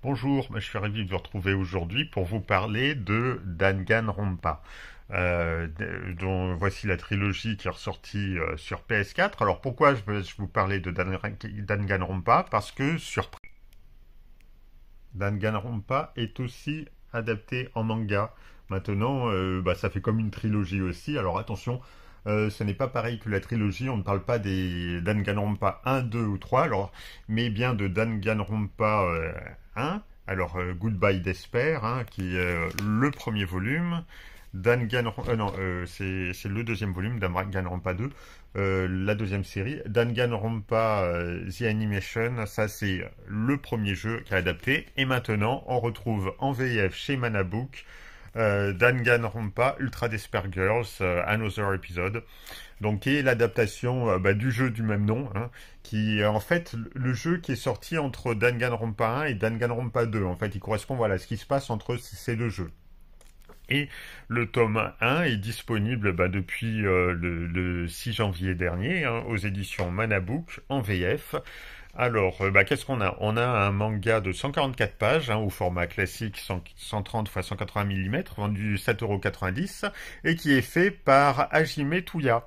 Bonjour, je suis ravi de vous retrouver aujourd'hui pour vous parler de Danganronpa. Euh, voici la trilogie qui est ressortie euh, sur PS4. Alors pourquoi je, vais vous parler de Danganronpa Parce que sur Danganronpa est aussi adapté en manga. Maintenant, euh, bah, ça fait comme une trilogie aussi. Alors attention, euh, ce n'est pas pareil que la trilogie, on ne parle pas des Danganronpa 1, 2 ou 3, alors, mais bien de Danganronpa 1, euh, alors euh, Goodbye Despair, hein, qui est le premier volume, non, c'est, le deuxième volume, Danganronpa 2, la deuxième série, Danganronpa The Animation, ça c'est le premier jeu qui a adapté, et maintenant on retrouve en VF chez Manabook, euh, Danganronpa Ultra desper Girls, euh, Another Episode, donc qui est l'adaptation euh, bah, du jeu du même nom, hein, qui est en fait le jeu qui est sorti entre Danganronpa 1 et Danganronpa 2. En fait, il correspond voilà, à ce qui se passe entre ces deux jeux. Et le tome 1 est disponible bah, depuis le, 6 janvier dernier hein, aux éditions Manabook en VF. Alors, euh, bah, qu'est-ce qu'on a On a un manga de 144 pages, hein, au format classique 130 x 180 mm, vendu 7,90€, et qui est fait par Hajime Touya.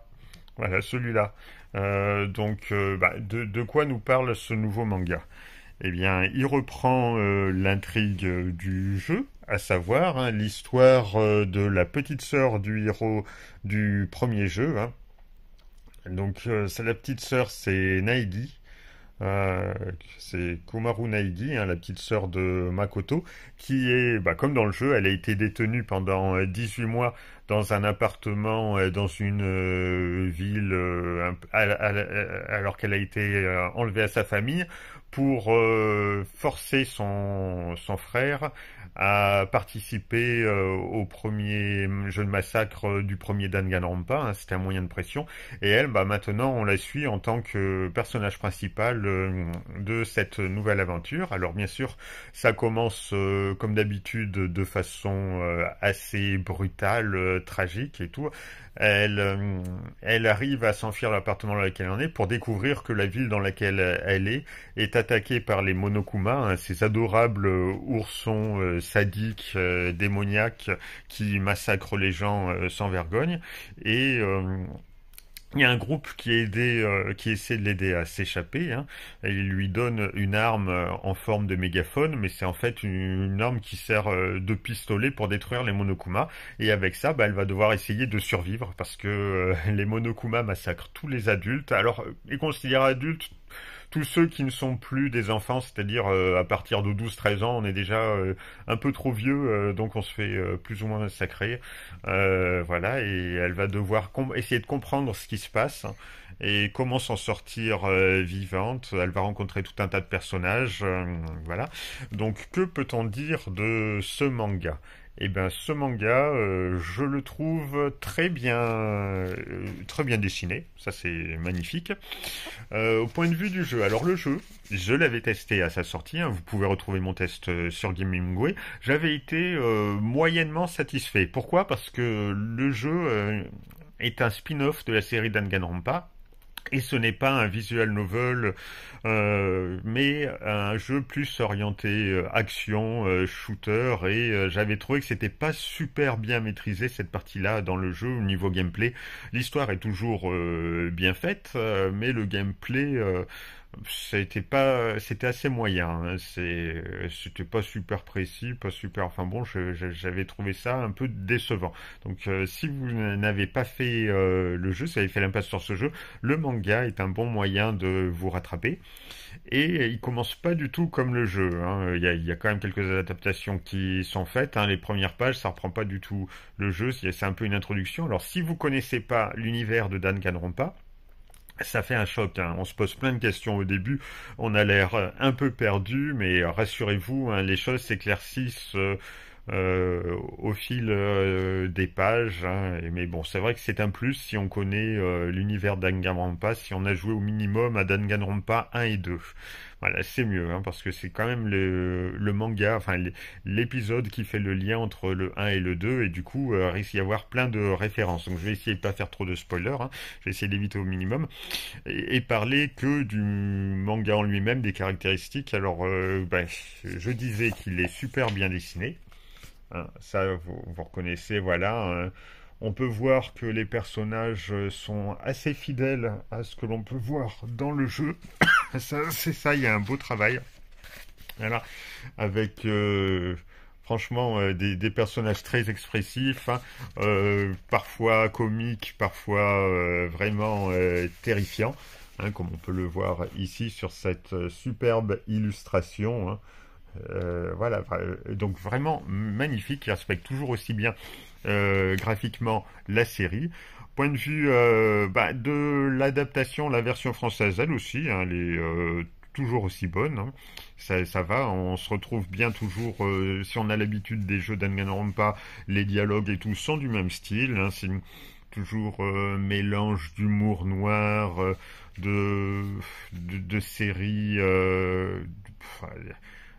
Voilà, celui-là. Euh, donc, euh, bah, de, quoi nous parle ce nouveau manga Eh bien, il reprend l'intrigue du jeu, à savoir hein, l'histoire de la petite sœur du héros du premier jeu. Hein. Donc, c'est la petite sœur, c'est Naegi, euh, c'est Komaru Naigi, hein, la petite sœur de Makoto, qui est, bah, comme dans le jeu, elle a été détenue pendant 18 euh, mois dans un appartement euh, dans une euh, ville euh, alors qu'elle a été enlevée à sa famille pour forcer son, son frère à participer au premier hum, jeu de massacre du premier Danganronpa. Hein, c'était un moyen de pression. Et elle, bah, maintenant, on la suit en tant que personnage principal de cette nouvelle aventure. Alors bien sûr, ça commence comme d'habitude de façon assez brutale euh, tragique et tout, elle, euh, elle arrive à s'enfuir de l'appartement dans lequel elle en est pour découvrir que la ville dans laquelle euh, elle est est attaquée par les Monokuma, hein, ces adorables oursons sadiques, démoniaques qui massacrent les gens sans vergogne. Et il y a un groupe qui, euh, qui essaie de l'aider à s'échapper. Hein, il lui donne une arme euh, en forme de mégaphone, mais c'est en fait une, arme qui sert euh, de pistolet pour détruire les Monokuma. Et avec ça, bah, elle va devoir essayer de survivre parce que les Monokuma massacrent tous les adultes. Alors, ils considèrent adultes tous ceux qui ne sont plus des enfants, c'est-à-dire euh, à partir de 12-13 ans, on est déjà euh, un peu trop vieux, euh, donc on se fait plus ou moins sacrer, voilà, et elle va devoir essayer de comprendre ce qui se passe et comment s'en sortir vivante. Elle va rencontrer tout un tas de personnages. voilà. Donc que peut-on dire de ce manga et eh ben ce manga, euh, je le trouve très bien, euh, très bien dessiné. Ça c'est magnifique. Euh, au point de vue du jeu, alors le jeu, je l'avais testé à sa sortie. Hein. vous pouvez retrouver mon test sur Gamingway. J'avais été moyennement satisfait. Pourquoi Parce que le jeu est un spin-off de la série Danganronpa et ce n'est pas un visual novel, euh, mais un jeu plus orienté euh, action, euh, shooter. Et j'avais trouvé que c'était pas super bien maîtrisé cette partie-là dans le jeu au niveau gameplay. L'histoire est toujours bien faite, mais le gameplay c'était pas, c'était assez moyen. Hein. c'était pas super précis, pas super. Enfin bon, j'avais trouvé ça un peu décevant. Donc, euh, si vous n'avez pas fait euh, le jeu, si vous avez fait l'impasse sur ce jeu, le manga est un bon moyen de vous rattraper. Et il commence pas du tout comme le jeu. Hein. Il, y a, quand même quelques adaptations qui sont faites. Hein. Les premières pages, ça reprend pas du tout le jeu. C'est un peu une introduction. Alors, si vous connaissez pas l'univers de Dan pas ça fait un choc. Hein. On se pose plein de questions au début. On a l'air euh, un peu perdu, mais euh, rassurez-vous, hein, les choses s'éclaircissent euh, euh, au fil euh, des pages. Hein. Mais bon, c'est vrai que c'est un plus si on connaît euh, l'univers d'Anganronpa, si on a joué au minimum à Danganronpa 1 et 2. Voilà, c'est mieux, hein, parce que c'est quand même le, manga, enfin l'épisode qui fait le lien entre le 1 et le 2, et du coup, il risque d'y avoir plein de références. Donc je vais essayer de pas faire trop de spoilers, hein. je vais essayer d'éviter au minimum, et, parler que du manga en lui-même, des caractéristiques. Alors, ben je disais qu'il est super bien dessiné, Hein, ça, vous, reconnaissez, voilà. Hein. On peut voir que les personnages sont assez fidèles à ce que l'on peut voir dans le jeu. c'est ça, il y a un beau travail. alors Avec, euh, franchement, euh, des, personnages très expressifs, hein. euh, parfois comiques, parfois vraiment terrifiants, comme on peut le voir ici sur cette superbe illustration. Hein voilà, euh, donc vraiment magnifique, qui respecte toujours aussi bien euh, graphiquement la série. Point de vue euh, bah, de l'adaptation, la version française, elle aussi, hein, elle est toujours aussi bonne. Hein. Ça, va, on se retrouve bien toujours, si on a l'habitude des jeux d'Anganronpa, les dialogues et tout sont du même style. Hein, c'est toujours mélange d'humour noir, de, de, série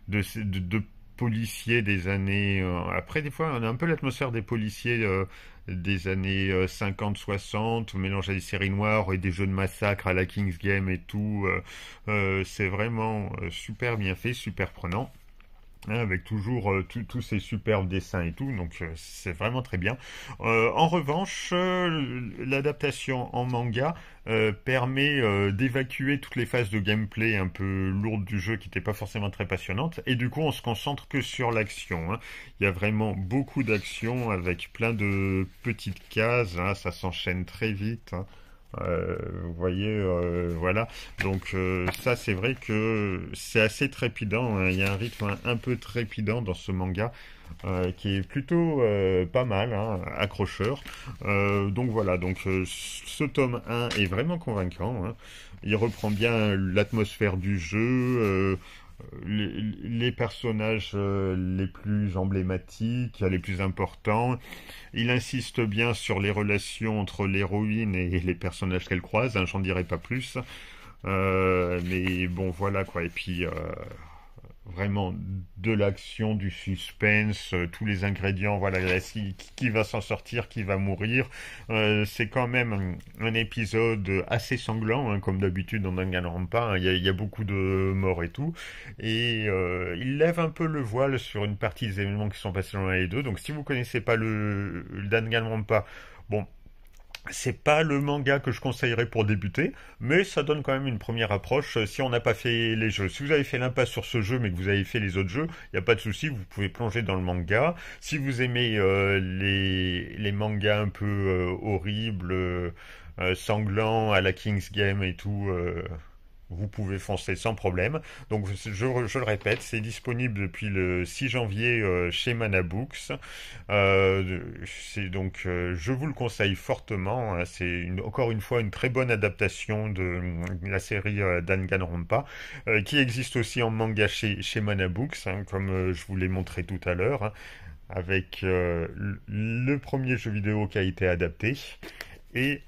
de, policiers des années. Euh, après, des fois, on a un peu l'atmosphère des policiers euh, des années 50-60, euh, mélange à des séries noires et des jeux de massacre à la King's Game et tout. c'est vraiment super bien fait, super prenant. Hein, avec toujours euh, tous ces superbes dessins et tout, donc euh, c'est vraiment très bien. Euh, en revanche, l'adaptation en manga permet d'évacuer toutes les phases de gameplay un peu lourdes du jeu qui n'étaient pas forcément très passionnantes, et du coup on se concentre que sur l'action. Hein. Il y a vraiment beaucoup d'actions avec plein de petites cases, hein. ça s'enchaîne très vite. Euh, vous voyez, euh, voilà. Donc euh, ça, c'est vrai que c'est assez trépidant. Hein. Il y a un rythme un, peu trépidant dans ce manga. qui est plutôt pas mal, hein, accrocheur. donc voilà, donc ce tome 1 est vraiment convaincant. Hein. Il reprend bien l'atmosphère du jeu, les, personnages euh, les plus emblématiques, les plus importants. Il insiste bien sur les relations entre l'héroïne et les personnages qu'elle croise, hein, j'en dirai pas plus. Euh, mais bon, voilà quoi. Et puis, euh, vraiment de l'action, du suspense, euh, tous les ingrédients, voilà, qui, va s'en sortir, qui va mourir. Euh, c'est quand même un, épisode assez sanglant, hein, comme d'habitude dans n'en hein. il y, a beaucoup de morts et tout. Et euh, il lève un peu le voile sur une partie des événements qui sont passés dans les deux. Donc si vous connaissez pas le, le Dan bon, c'est pas le manga que je conseillerais pour débuter, mais ça donne quand même une première approche si on n'a pas fait les jeux. Si vous avez fait l'impasse sur ce jeu mais que vous avez fait les autres jeux, il n'y a pas de souci, vous pouvez plonger dans le manga. Si vous aimez euh, les, les, mangas un peu euh, horribles, euh, sanglants à la King's Game et tout, vous pouvez foncer sans problème. Donc je, le répète, c'est disponible depuis le 6 janvier euh, chez Manabooks. Euh, c'est donc euh, je vous le conseille fortement. Hein. c'est encore une fois une très bonne adaptation de, la série Danganronpa qui existe aussi en manga chez, Manabooks, hein, comme je vous l'ai montré tout à l'heure, hein, avec le premier jeu vidéo qui a été adapté et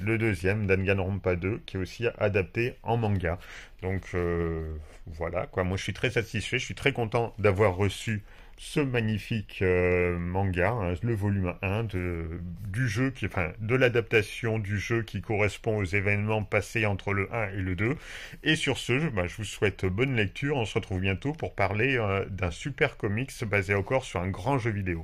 le deuxième, Danganronpa 2, qui est aussi adapté en manga. Donc euh, voilà, quoi. Moi, je suis très satisfait, je suis très content d'avoir reçu ce magnifique euh, manga, hein, le volume 1 de, du jeu, qui, enfin, de l'adaptation du jeu qui correspond aux événements passés entre le 1 et le 2. Et sur ce, je, bah, je vous souhaite bonne lecture. On se retrouve bientôt pour parler euh, d'un super comics basé encore sur un grand jeu vidéo.